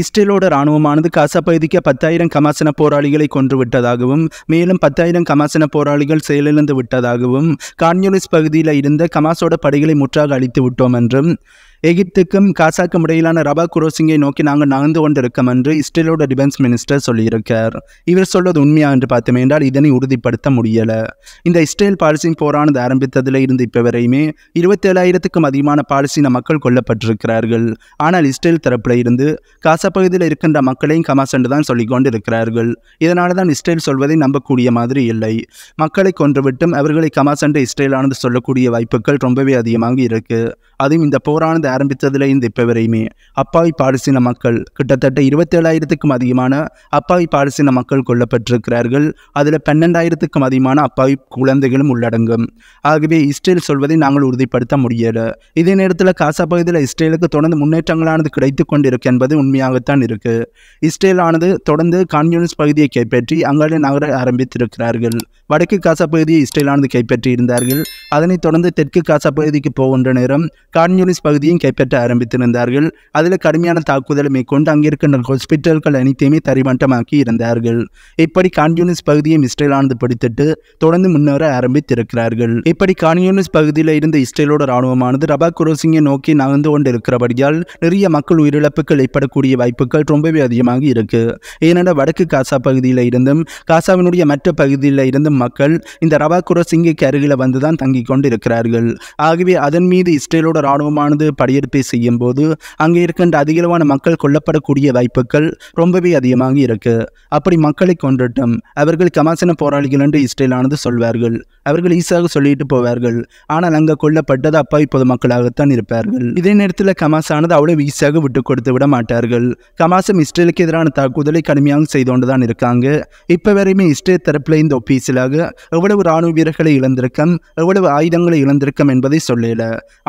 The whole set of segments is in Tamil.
இஸ்ரேலோட ராணுவமானது காசா பகுதிக்கு பத்தாயிரம் கமாசன போராளிகளை கொன்று விட்டதாகவும் மேலும் பத்தாயிரம் கமாசன போராளிகள் செயலிழந்து விட்டதாகவும் கான்யூலிஸ் பகுதியில் இருந்த கமாசோட படைகளை முற்றாக அழித்து விட்டோம் என்றும் எகிப்துக்கும் காசாக்கும் இடையிலான ரபா குரோசிங்கை நோக்கி நாங்கள் நகர்ந்து கொண்டிருக்கோம் என்று இஸ்ரேலோட டிஃபென்ஸ் மினிஸ்டர் சொல்லியிருக்கார் இவர் சொல்வது உண்மையா என்று பார்த்தோம் என்றால் இதனை உறுதிப்படுத்த முடியலை இந்த இஸ்ரேல் பாலிசின் போரானது ஆரம்பித்ததில் இருந்து இப்போ வரையுமே இருபத்தேழாயிரத்துக்கும் அதிகமான பாலிசின மக்கள் கொல்லப்பட்டிருக்கிறார்கள் ஆனால் இஸ்ரேல் தரப்பில் இருந்து காசா பகுதியில் இருக்கின்ற மக்களையும் கமாஸ் என்று தான் சொல்லிக்கொண்டு இருக்கிறார்கள் இதனால தான் இஸ்ரேல் சொல்வதை நம்பக்கூடிய மாதிரி இல்லை மக்களை கொன்றுவிட்டும் அவர்களை கமாஸ் என்று இஸ்ரேலானது சொல்லக்கூடிய வாய்ப்புகள் ரொம்பவே அதிகமாக இருக்கு அதுவும் இந்த போரானது ஆரம்பித்ததில் இந்த இப்ப வரையுமே அப்பாவி பாலஸ்தீன மக்கள் கிட்டத்தட்ட இருபத்தேழாயிரத்துக்கும் அதிகமான அப்பாவி பாலஸ்தீன மக்கள் கொல்லப்பட்டிருக்கிறார்கள் அதில் பன்னெண்டாயிரத்துக்கும் அதிகமான அப்பாவி குழந்தைகளும் உள்ளடங்கும் ஆகவே இஸ்ரேல் சொல்வதை நாங்கள் உறுதிப்படுத்த முடியல இதே நேரத்தில் காசா பகுதியில் இஸ்ரேலுக்கு தொடர்ந்து முன்னேற்றங்களானது கிடைத்து கொண்டிருக்கு என்பது உண்மையாகத்தான் இருக்கு இஸ்ரேல் ஆனது தொடர்ந்து கான்யூனிஸ்ட் பகுதியை கைப்பற்றி அங்காலே நகர ஆரம்பித்திருக்கிறார்கள் வடக்கு காசா பகுதியை இஸ்ரேலானது கைப்பற்றி இருந்தார்கள் அதனைத் தொடர்ந்து தெற்கு காசா பகுதிக்கு போகின்ற நேரம் கான்யூனிஸ்ட் பகுதியும் கைப்பற்ற ஆரம்பித்திருந்தார்கள் அதில் கடுமையான தாக்குதலை மேற்கொண்டு அங்கிருக்கின்ற ஹாஸ்பிட்டல்கள் அனைத்தையுமே தரிமட்டமாக்கி இருந்தார்கள் இப்படி கான்யூனிஸ்ட் பகுதியை இஸ்ரேலானது பிடித்திட்டு தொடர்ந்து முன்னேற ஆரம்பித்திருக்கிறார்கள் இப்படி கான்யூனிஸ்ட் பகுதியில் இருந்த இஸ்ரேலோட ராணுவமானது ரபா குரோசிங்கை நோக்கி நகர்ந்து கொண்டிருக்கிறபடியால் நிறைய மக்கள் உயிரிழப்புகள் ஏற்படக்கூடிய வாய்ப்புகள் ரொம்பவே அதிகமாக இருக்கு ஏனென்ற வடக்கு காசா பகுதியில் இருந்தும் காசாவினுடைய மற்ற பகுதியில் இருந்தும் மக்கள் இந்த ரபா குரோசிங்கைக்கு அருகில் வந்து தான் கொண்டிருக்கிறார்கள் ஆகவே அதன் மீது இஸ்ரேலோட ராணுவமானது படி குடியிருப்பை செய்யும் போது அங்கே இருக்கின்ற அதிகளவான மக்கள் கொல்லப்படக்கூடிய வாய்ப்புகள் ரொம்பவே அதிகமாக இருக்கு அப்படி மக்களை கொன்றட்டும் அவர்கள் கமாசன போராளிகள் என்று இஸ்ரேலானது சொல்வார்கள் அவர்கள் ஈஸியாக சொல்லிட்டு போவார்கள் ஆனால் அங்கே கொல்லப்பட்டது அப்பாவி மக்களாகத்தான் இருப்பார்கள் இதே நேரத்தில் கமாசானது அவ்வளவு ஈஸியாக விட்டு கொடுத்து விட மாட்டார்கள் கமாசம் இஸ்ரேலுக்கு எதிரான தாக்குதலை கடுமையாக செய்து கொண்டு தான் இருக்காங்க இப்போ வரையுமே இஸ்ரேல் தரப்பில் இந்த ஒப்பீசிலாக எவ்வளவு ராணுவ வீரர்களை இழந்திருக்கம் எவ்வளவு ஆயுதங்களை இழந்திருக்கம் என்பதை சொல்லல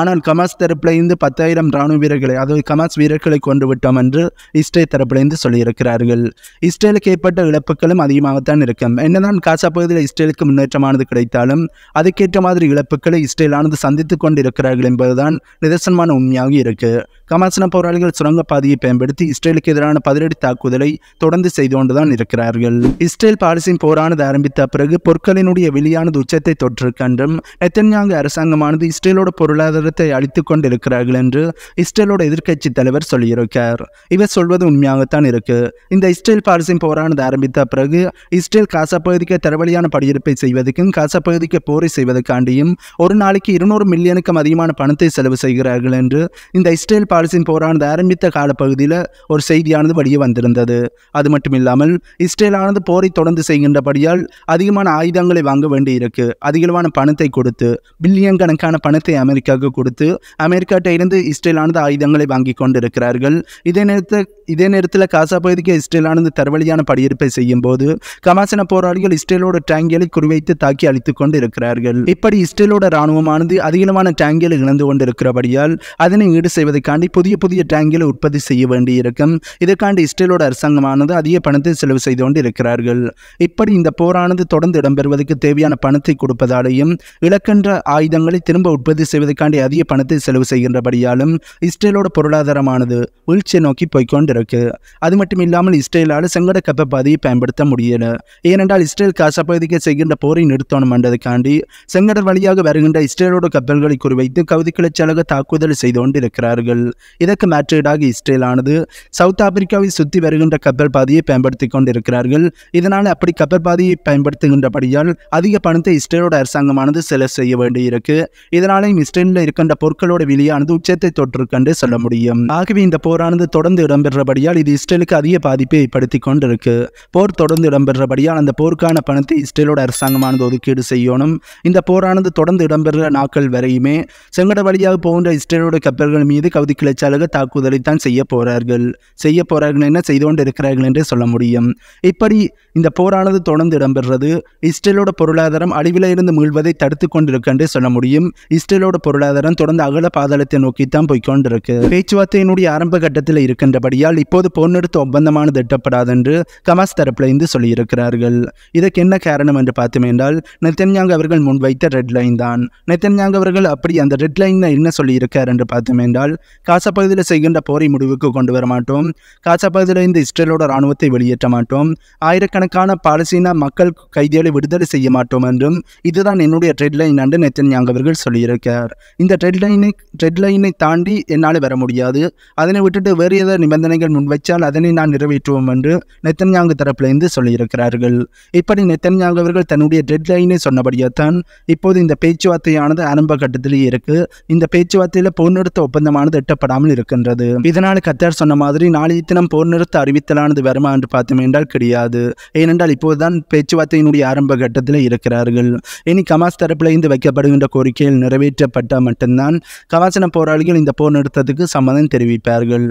ஆனால் கமாஸ் தரப்பில் இருந்து பத்தாயிரம் இராணுவ வீரர்களை அதாவது கமாஸ் வீரர்களை கொண்டு விட்டோம் என்று இஸ்ரேல் தரப்பிலிருந்து சொல்லியிருக்கிறார்கள் இஸ்ரேலுக்கு ஏற்பட்ட இழப்புகளும் அதிகமாகத்தான் இருக்கும் என்னதான் காசா பகுதியில் இஸ்ரேலுக்கு முன்னேற்றமானது கிடைத்தாலும் அதுக்கேற்ற மாதிரி இழப்புகளை இஸ்ரேலானது சந்தித்துக் கொண்டு இருக்கிறார்கள் என்பதுதான் நிதர்சனமான உண்மையாக இருக்கு கமாசன போராளிகள் பாதையை பயன்படுத்தி இஸ்ரேலுக்கு எதிரான பதிலடி தாக்குதலை தொடர்ந்து செய்து கொண்டுதான் இருக்கிறார்கள் இஸ்ரேல் பாலிசின் போரானது ஆரம்பித்த பிறகு பொருட்களினுடைய வெளியானது உச்சத்தை தொற்றிருக்கின்றும் நெத்தன்யாங்கு அரசாங்கமானது இஸ்ரேலோட பொருளாதாரத்தை அழித்துக் கொண்டிருக்கிறார்கள் செய்கிறார்கள் என்று இஸ்ரேலோட எதிர்க்கட்சி தலைவர் சொல்லியிருக்கார் இவர் சொல்வது உண்மையாகத்தான் இருக்கு இந்த இஸ்ரேல் பாரிசின் போரானது ஆரம்பித்த பிறகு இஸ்ரேல் காசா பகுதிக்கு தரவழியான படியிருப்பை செய்வதற்கும் காசா பகுதிக்கு போரை செய்வதற்காண்டியும் ஒரு நாளைக்கு இருநூறு மில்லியனுக்கும் அதிகமான பணத்தை செலவு செய்கிறார்கள் என்று இந்த இஸ்ரேல் பாரிசின் போரானது ஆரம்பித்த காலப்பகுதியில் ஒரு செய்தியானது வெளியே வந்திருந்தது அது மட்டுமில்லாமல் இஸ்ரேலானது போரை தொடர்ந்து செய்கின்றபடியால் அதிகமான ஆயுதங்களை வாங்க வேண்டியிருக்கு அதிகளவான பணத்தை கொடுத்து பில்லியன் கணக்கான பணத்தை அமெரிக்காவுக்கு கொடுத்து அமெரிக்கா இருந்து இஸ்ரேலானது ஆயுதங்களை வாங்கி கொண்டிருக்கிறார்கள் இதே நேரத்தில் இதே நேரத்தில் காசா பகுதிக்கு இஸ்ரேலானது தரவழியான படியிருப்பை செய்யும் போது கமாசன போராளிகள் இஸ்ரேலோட டேங்கியலை குறிவைத்து தாக்கி அழித்துக் கொண்டு இருக்கிறார்கள் இப்படி இஸ்ரேலோட இராணுவமானது அதிகமான டேங்கியலை இழந்து கொண்டிருக்கிறபடியால் அதனை ஈடு செய்வதற்காண்டி புதிய புதிய டேங்கியலை உற்பத்தி செய்ய வேண்டியிருக்கும் இதற்காண்டி இஸ்ரேலோட அரசாங்கமானது அதிக பணத்தை செலவு செய்து கொண்டு இருக்கிறார்கள் இப்படி இந்த போரானது தொடர்ந்து இடம்பெறுவதற்கு தேவையான பணத்தை கொடுப்பதாலேயும் இலக்கன்ற ஆயுதங்களை திரும்ப உற்பத்தி செய்வதற்காண்டி அதிக பணத்தை செலவு செய்கின்றபடி இருந்தபடியாலும் இஸ்ரேலோட பொருளாதாரமானது வீழ்ச்சியை நோக்கி போய்கொண்டிருக்கு அது மட்டும் இல்லாமல் இஸ்ரேலால் சங்கட கப்ப பாதையை பயன்படுத்த முடியல ஏனென்றால் இஸ்ரேல் காசா பகுதிக்கு செய்கின்ற போரை நிறுத்தணும் என்றதுக்காண்டி செங்கடல் வழியாக வருகின்ற இஸ்ரேலோட கப்பல்களை குறிவைத்து கவுதி கிளச்சலக தாக்குதல் செய்து கொண்டிருக்கிறார்கள் இதற்கு மாற்றீடாக இஸ்ரேலானது சவுத் ஆப்பிரிக்காவை சுற்றி வருகின்ற கப்பல் பாதையை பயன்படுத்தி கொண்டிருக்கிறார்கள் இதனால் அப்படி கப்பல் பாதையை பயன்படுத்துகின்றபடியால் அதிக பணத்தை இஸ்ரேலோட அரசாங்கமானது செலவு செய்ய வேண்டியிருக்கு இதனாலையும் இஸ்ரேலில் இருக்கின்ற பொருட்களோட விலையானது உச்சத்தை தொற்றுக் கண்டு சொல்ல முடியும் ஆகவே இந்த போரானது தொடர்ந்து இடம்பெற்றபடியால் இது இஸ்ரேலுக்கு அதிக பாதிப்பை ஏற்படுத்தி கொண்டிருக்கு போர் தொடர்ந்து இடம்பெற்றபடியால் அந்த போருக்கான பணத்தை இஸ்ரேலோட அரசாங்கமானது ஒதுக்கீடு செய்யணும் இந்த போரானது தொடர்ந்து இடம்பெற நாட்கள் வரையுமே செங்கட வழியாக போகின்ற இஸ்ரேலோட கப்பல்கள் மீது கவுதி கிளைச்சாலுக தாக்குதலை தான் செய்ய போறார்கள் செய்ய போறார்கள் என்ன செய்து கொண்டு இருக்கிறார்கள் என்றே சொல்ல முடியும் இப்படி இந்த போரானது தொடர்ந்து இடம்பெறுறது இஸ்ரேலோட பொருளாதாரம் அழிவிலிருந்து இருந்து தடுத்துக் தடுத்து கொண்டிருக்கின்றே சொல்ல முடியும் இஸ்ரேலோட பொருளாதாரம் தொடர்ந்து அகல பாதாளத்தை நோக்கித்தான் போய்கொண்டிருக்கு பேச்சுவார்த்தையினுடைய ஆரம்ப கட்டத்தில் இருக்கின்றபடியால் இப்போது போர்நிறுத்த ஒப்பந்தமானது என்று கமாஸ் இருந்து சொல்லியிருக்கிறார்கள் இதற்கு என்ன காரணம் என்று பார்த்தோம் என்றால் நெத்தன்யாங் அவர்கள் முன்வைத்த ரெட் லைன் தான் நெத்தன்யாங் அவர்கள் அப்படி அந்த ரெட் லைன் என்ன சொல்லியிருக்கார் என்று பார்த்தோம் என்றால் காசா பகுதியில் செய்கின்ற போரை முடிவுக்கு கொண்டு வர மாட்டோம் காசா பகுதியில் இருந்து இஸ்ரேலோட ராணுவத்தை வெளியேற்ற மாட்டோம் ஆயிரக்கணக்கான பாலசீன மக்கள் கைதிகளை விடுதலை செய்ய மாட்டோம் என்றும் இதுதான் என்னுடைய ட்ரெட் லைன் என்று நெத்தன்யாங் அவர்கள் சொல்லியிருக்கார் இந்த ட்ரெட் லைனை லைன் அதனை தாண்டி என்னால் வர முடியாது அதனை விட்டுட்டு வேறு ஏதோ நிபந்தனைகள் முன் முன்வைச்சால் அதனை நான் நிறைவேற்றுவோம் என்று நெத்தன்யாங்கு தரப்பிலிருந்து சொல்லியிருக்கிறார்கள் இப்படி நெத்தன்யாங்கு அவர்கள் தன்னுடைய டெட் லைனை தான் இப்போது இந்த பேச்சுவார்த்தையானது ஆரம்ப கட்டத்திலேயே இருக்கு இந்த பேச்சுவார்த்தையில் போர் நிறுத்த ஒப்பந்தமானது எட்டப்படாமல் இருக்கின்றது இதனால் கத்தார் சொன்ன மாதிரி நாளைய தினம் போர் நிறுத்த அறிவித்தலானது வருமா என்று பார்த்தோம் என்றால் கிடையாது ஏனென்றால் இப்போதுதான் பேச்சுவார்த்தையினுடைய ஆரம்ப கட்டத்தில் இருக்கிறார்கள் இனி கமாஸ் தரப்பிலிருந்து வைக்கப்படுகின்ற கோரிக்கையில் நிறைவேற்றப்பட்ட மட்டும்தான் கவாசன போர் போராளிகள் இந்த போர் நிறுத்தத்துக்கு சம்மதம் தெரிவிப்பார்கள்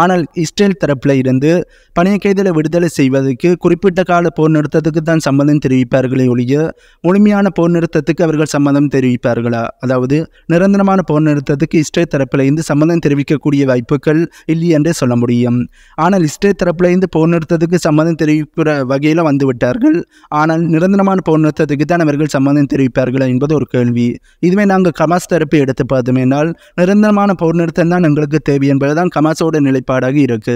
ஆனால் இஸ்ரேல் தரப்பில் இருந்து பணிய கைதலை விடுதலை செய்வதற்கு குறிப்பிட்ட கால போர் நிறுத்தத்துக்கு தான் சம்மதம் தெரிவிப்பார்களே ஒழிய முழுமையான போர் நிறுத்தத்துக்கு அவர்கள் சம்மதம் தெரிவிப்பார்களா அதாவது நிரந்தரமான போர் நிறுத்தத்துக்கு இஸ்ரேல் தரப்பிலிருந்து சம்மதம் தெரிவிக்கக்கூடிய வாய்ப்புகள் இல்லை என்றே சொல்ல முடியும் ஆனால் இஸ்ரேல் தரப்பிலிருந்து போர் நிறுத்தத்துக்கு சம்மதம் தெரிவிக்கிற வகையில் வந்துவிட்டார்கள் ஆனால் நிரந்தரமான போர் நிறுத்தத்துக்கு தான் அவர்கள் சம்மதம் தெரிவிப்பார்களா என்பது ஒரு கேள்வி இதுவே நாங்கள் கமாஸ் தரப்பை எடுத்து பார்த்தோமேனால் என்றால் நிரந்தரமான போர் நிறுத்தம் தான் எங்களுக்கு தேவை என்பதுதான் கமாசோட நிலைப்பாடாக இருக்கு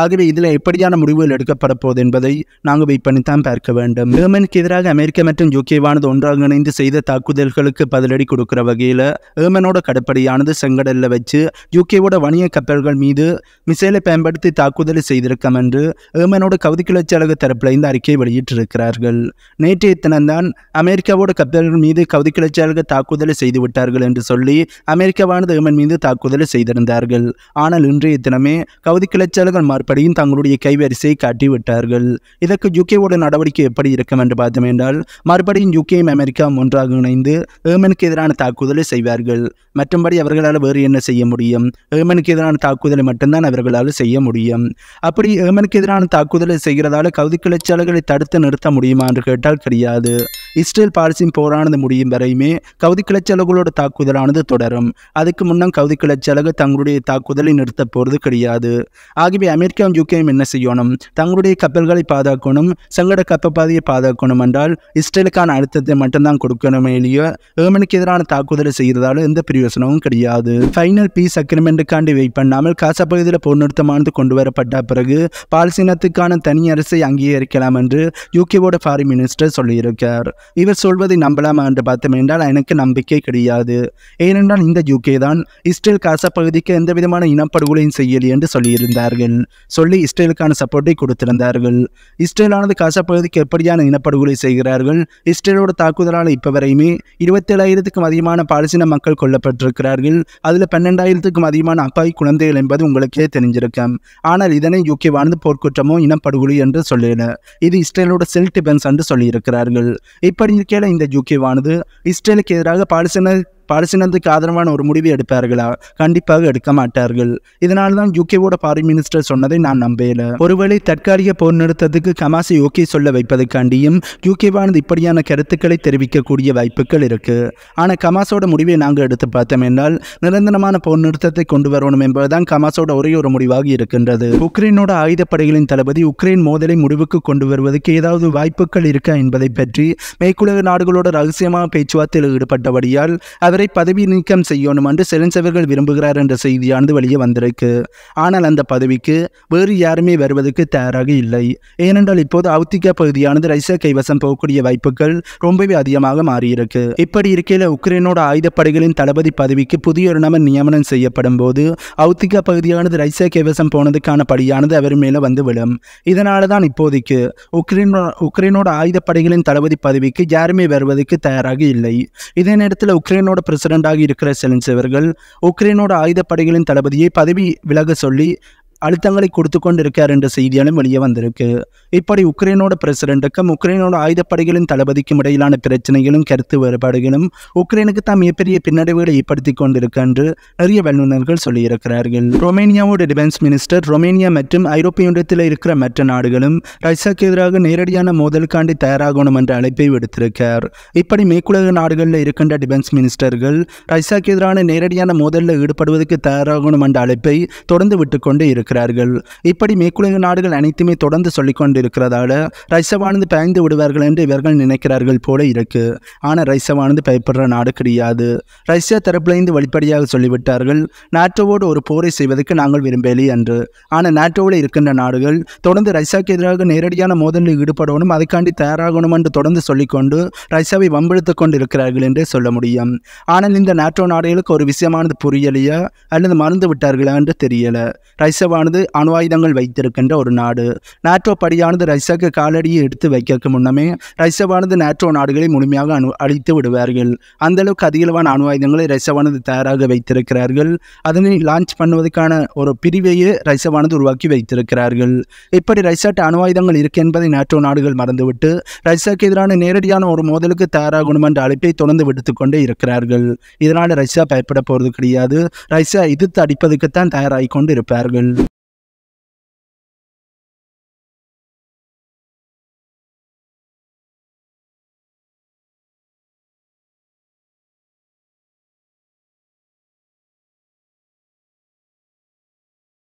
ஆகவே இதில் எப்படியான முடிவுகள் எடுக்கப்பட போகுது என்பதை நாங்கள் வெயிட் பண்ணித்தான் பார்க்க வேண்டும் ஏமனுக்கு எதிராக அமெரிக்கா மற்றும் யூகேவானது ஒன்றாக இணைந்து செய்த தாக்குதல்களுக்கு பதிலடி கொடுக்கிற வகையில் ஏமனோட கடற்படையானது செங்கடலில் வச்சு யூகேவோட வணிக கப்பல்கள் மீது மிசைலை பயன்படுத்தி தாக்குதலை செய்திருக்கம் என்று ஏமனோட கவுதி கிளர்ச்சியாளர் தரப்பில் இந்த அறிக்கையை வெளியிட்டிருக்கிறார்கள் நேற்றைய தினம்தான் அமெரிக்காவோட கப்பல்கள் மீது கவுதி கிளர்ச்சியாளர் தாக்குதலை செய்து விட்டார்கள் என்று சொல்லி அமெரிக்காவானது ஏமன் மீது தாக்குதல் செய்திருந்தார்கள் ஆனால் இன்றைய தினமே கவுதி கிளைச்சாளர்கள் மறுபடியும் தங்களுடைய கைவரிசையை காட்டிவிட்டார்கள் இதற்கு யுகேவோட நடவடிக்கை எப்படி இருக்கும் என்று பார்த்தோம் என்றால் மறுபடியும் யுகேயும் அமெரிக்கா ஒன்றாக இணைந்து ஏமனுக்கு எதிரான தாக்குதலை செய்வார்கள் மற்றும்படி அவர்களால் வேறு என்ன செய்ய முடியும் ஏமனுக்கு எதிரான தாக்குதலை மட்டும்தான் அவர்களால் செய்ய முடியும் அப்படி ஏமனுக்கு எதிரான தாக்குதலை செய்கிறதால கவுதி கிளைச்சாளர்களை தடுத்து நிறுத்த முடியுமா என்று கேட்டால் கிடையாது இஸ்ரேல் பாரிஸின் போரானது முடியும் வரையுமே கவுதி கிளச்சலகளோட தாக்குதலானது தொடரும் அதுக்கு முன்னம் கவுதி கிளச்சலக தங்களுடைய தாக்குதலை நிறுத்த போகிறது கிடையாது ஆகவே அமெரிக்காவும் யூகேயும் என்ன செய்யணும் தங்களுடைய கப்பல்களை பாதுகாக்கணும் சங்கட கப்பல் பாதையை பாதுகாக்கணும் என்றால் இஸ்ரேலுக்கான அழுத்தத்தை மட்டும்தான் கொடுக்கணுமே இல்லையோ ஏமனுக்கு எதிரான தாக்குதலை செய்கிறதால எந்த பிரயோசனமும் கிடையாது ஃபைனல் பீஸ் அக்ரிமெண்ட்டுக்காண்டி வெயிட் பண்ணாமல் காசா பகுதியில் போர் நிறுத்தமானது கொண்டு வரப்பட்ட பிறகு பாலசீனத்துக்கான தனி அரசை அங்கீகரிக்கலாம் என்று யூகேவோட ஃபாரின் மினிஸ்டர் சொல்லியிருக்கார் இவர் சொல்வதை நம்பலாமா என்று பார்த்தோம் என்றால் எனக்கு நம்பிக்கை கிடையாது ஏனென்றால் இந்த யூகே தான் இஸ்ரேல் காசா பகுதிக்கு எந்த விதமான இனப்படுகொலையும் செய்யல் என்று சொல்லியிருந்தார்கள் சொல்லி இஸ்ரேலுக்கான சப்போர்ட்டை கொடுத்திருந்தார்கள் இஸ்ரேலானது காசா பகுதிக்கு எப்படியான இனப்படுகொலை செய்கிறார்கள் இஸ்ரேலோட தாக்குதலால் இப்போ வரையுமே இருபத்தேழாயிரத்துக்கும் அதிகமான பாலசீன மக்கள் கொல்லப்பட்டிருக்கிறார்கள் அதில் பன்னெண்டாயிரத்துக்கும் அதிகமான அப்பாவி குழந்தைகள் என்பது உங்களுக்கே தெரிஞ்சிருக்கும் ஆனால் இதனை யூகே வாழ்ந்து போர்க்குற்றமோ இனப்படுகொலை என்று சொல்லல இது இஸ்ரேலோட செல் டிபென்ஸ் என்று சொல்லியிருக்கிறார்கள் இப்படிக்கையில் இந்த ஜூகேவானது இஸ்ரேலுக்கு எதிராக பாலிசனர் பாலஸ்தீனத்துக்கு ஆதரவான ஒரு முடிவு எடுப்பார்களா கண்டிப்பாக எடுக்க மாட்டார்கள் இதனால் தான் யூகேவோட ஃபாரின் மினிஸ்டர் சொன்னதை நான் நம்பல ஒருவேளை தற்காலிக போர் நிறுத்தத்துக்கு கமாசி ஓகே சொல்ல வைப்பதற்காண்டியும் யூகேவானது இப்படியான கருத்துக்களை தெரிவிக்கக்கூடிய வாய்ப்புகள் இருக்கு ஆனால் கமாஸோட முடிவை நாங்கள் எடுத்து பார்த்தோம் என்றால் நிரந்தரமான போர் நிறுத்தத்தை கொண்டு வரணும் என்பதுதான் கமாஸோட ஒரே ஒரு முடிவாக இருக்கின்றது உக்ரைனோட ஆயுதப்படைகளின் தளபதி உக்ரைன் மோதலை முடிவுக்கு கொண்டு வருவதற்கு ஏதாவது வாய்ப்புகள் இருக்கா என்பதை பற்றி மேற்குலக நாடுகளோட ரகசியமாக பேச்சுவார்த்தையில் ஈடுபட்டபடியால் அவர் அவரை பதவி நீக்கம் செய்யணும் என்று செலஞ்சவர்கள் விரும்புகிறார் என்ற செய்தியானது வெளியே வந்திருக்கு ஆனால் அந்த பதவிக்கு வேறு யாருமே வருவதற்கு தயாராக இல்லை ஏனென்றால் இப்போது அவுத்திகா பகுதியானது ரைசா கைவசம் போகக்கூடிய வாய்ப்புகள் ரொம்பவே அதிகமாக மாறியிருக்கு இப்படி இருக்கையில் உக்ரைனோட ஆயுதப்படைகளின் தளபதி பதவிக்கு புதிய ஒரு நபர் நியமனம் செய்யப்படும் போது அவுத்திகா பகுதியானது ரைசா கைவசம் போனதுக்கான படியானது அவர் மேலே வந்து விழும் இதனால தான் இப்போதைக்கு உக்ரைனோ உக்ரைனோட ஆயுதப்படைகளின் தளபதி பதவிக்கு யாருமே வருவதற்கு தயாராக இல்லை இதே நேரத்தில் உக்ரைனோட உக்ரைனோட பிரசிடண்டாக இருக்கிற செலன்ஸ் அவர்கள் உக்ரைனோட ஆயுதப்படைகளின் தளபதியை பதவி விலக சொல்லி அழுத்தங்களை கொடுத்து இருக்கார் என்ற செய்தியாலும் வெளியே வந்திருக்கு இப்படி உக்ரைனோட பிரசிடென்ட்டுக்கும் உக்ரைனோட ஆயுதப்படைகளின் தளபதிக்கும் இடையிலான பிரச்சனைகளும் கருத்து வேறுபாடுகளும் உக்ரைனுக்கு தான் மிகப்பெரிய பின்னடைவுகளை ஏற்படுத்தி கொண்டிருக்க என்று நிறைய வல்லுநர்கள் சொல்லியிருக்கிறார்கள் ரொமேனியாவோட டிஃபென்ஸ் மினிஸ்டர் ரொமேனியா மற்றும் ஐரோப்பிய ஒன்றியத்தில் இருக்கிற மற்ற நாடுகளும் ரஷ்யாக்கு எதிராக நேரடியான மோதலுக்காண்டி தயாராகணும் என்ற அழைப்பை விடுத்திருக்கார் இப்படி மேற்குலக நாடுகளில் இருக்கின்ற டிஃபென்ஸ் மினிஸ்டர்கள் ரஷ்யாக்கு எதிரான நேரடியான மோதலில் ஈடுபடுவதற்கு தயாராகணும் என்ற அழைப்பை தொடர்ந்து விட்டுக்கொண்டு இருக்க இருக்கிறார்கள் இப்படி மேற்குலக நாடுகள் அனைத்துமே தொடர்ந்து சொல்லிக் கொண்டிருக்கிறதால ரைசவானது பயந்து விடுவார்கள் என்று இவர்கள் நினைக்கிறார்கள் போல இருக்கு ஆனால் ரைசவானது பயப்படுற நாடு கிடையாது ரஷ்யா தரப்பிலிருந்து வெளிப்படையாக சொல்லிவிட்டார்கள் நாட்டோவோடு ஒரு போரை செய்வதற்கு நாங்கள் விரும்பவில்லை என்று ஆனால் நாட்டோவில் இருக்கின்ற நாடுகள் தொடர்ந்து ரஷ்யாவுக்கு எதிராக நேரடியான மோதலில் ஈடுபடணும் அதுக்காண்டி தயாராகணும் என்று தொடர்ந்து சொல்லிக்கொண்டு ரஷ்யாவை வம்பெழுத்துக் கொண்டு இருக்கிறார்கள் என்றே சொல்ல முடியும் ஆனால் இந்த நாட்டோ நாடுகளுக்கு ஒரு விஷயமானது புரியலையா அல்லது மறந்து விட்டார்களா என்று தெரியல ரஷ்யாவான நாட்டோவானது அணு ஆயுதங்கள் வைத்திருக்கின்ற ஒரு நாடு நாட்டோ படியானது ரஷ்யாவுக்கு காலடியை எடுத்து வைக்கிறதுக்கு முன்னமே ரஷ்யாவானது நாட்டோ நாடுகளை முழுமையாக அணு அழித்து விடுவார்கள் அளவுக்கு அதிகளவான அணு ஆயுதங்களை ரஷ்யாவானது தயாராக வைத்திருக்கிறார்கள் அதனை லான்ச் பண்ணுவதற்கான ஒரு பிரிவையே ரஷ்யாவானது உருவாக்கி வைத்திருக்கிறார்கள் இப்படி ரஷ்யாட்டு அணு ஆயுதங்கள் இருக்கு என்பதை நாட்டோ நாடுகள் மறந்துவிட்டு ரஷ்யாவுக்கு எதிரான நேரடியான ஒரு மோதலுக்கு தயாராகணும் என்ற அழைப்பை தொடர்ந்து விடுத்துக்கொண்டே இருக்கிறார்கள் இதனால் ரஷ்யா பயப்பட போகிறது கிடையாது ரஷ்யா எதிர்த்து அடிப்பதற்குத்தான் தயாராகி கொண்டு இருப்பார்கள்